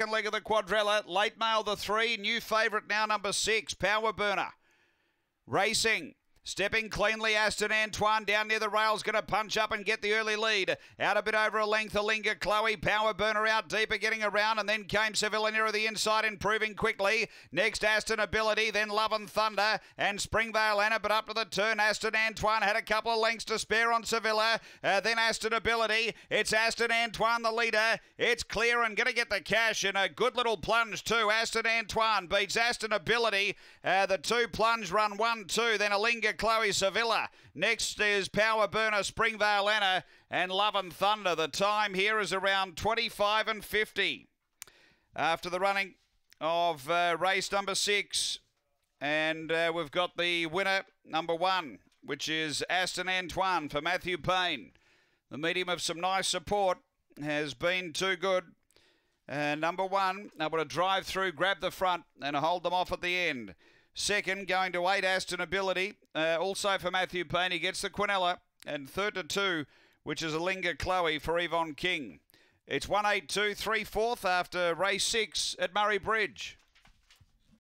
Second leg of the quadrilla. Late Mail the three. New favourite now, number six, Power Burner. Racing. Stepping cleanly, Aston Antoine down near the rails, going to punch up and get the early lead. Out a bit over a length, Alinga Chloe, Power Burner out deeper, getting around, and then came Sevilla near the inside, improving quickly. Next, Aston Ability, then Love and Thunder, and Springvale Anna, but up to the turn, Aston Antoine had a couple of lengths to spare on Sevilla, uh, then Aston Ability. It's Aston Antoine, the leader. It's clear and going to get the cash, and a good little plunge too. Aston Antoine beats Aston Ability. Uh, the two plunge run one, two, then Alinga Chloe Sevilla. Next is Power Burner Springvale Anna and Love and Thunder. The time here is around 25 and 50. After the running of uh, race number six, and uh, we've got the winner, number one, which is Aston Antoine for Matthew Payne. The medium of some nice support has been too good. Uh, number one, able to drive through, grab the front, and hold them off at the end. Second, going to eight, Aston Ability. Uh, also for Matthew Payne, he gets the Quinella. And third to two, which is a linger Chloe for Yvonne King. It's 182, 3 4th after race six at Murray Bridge.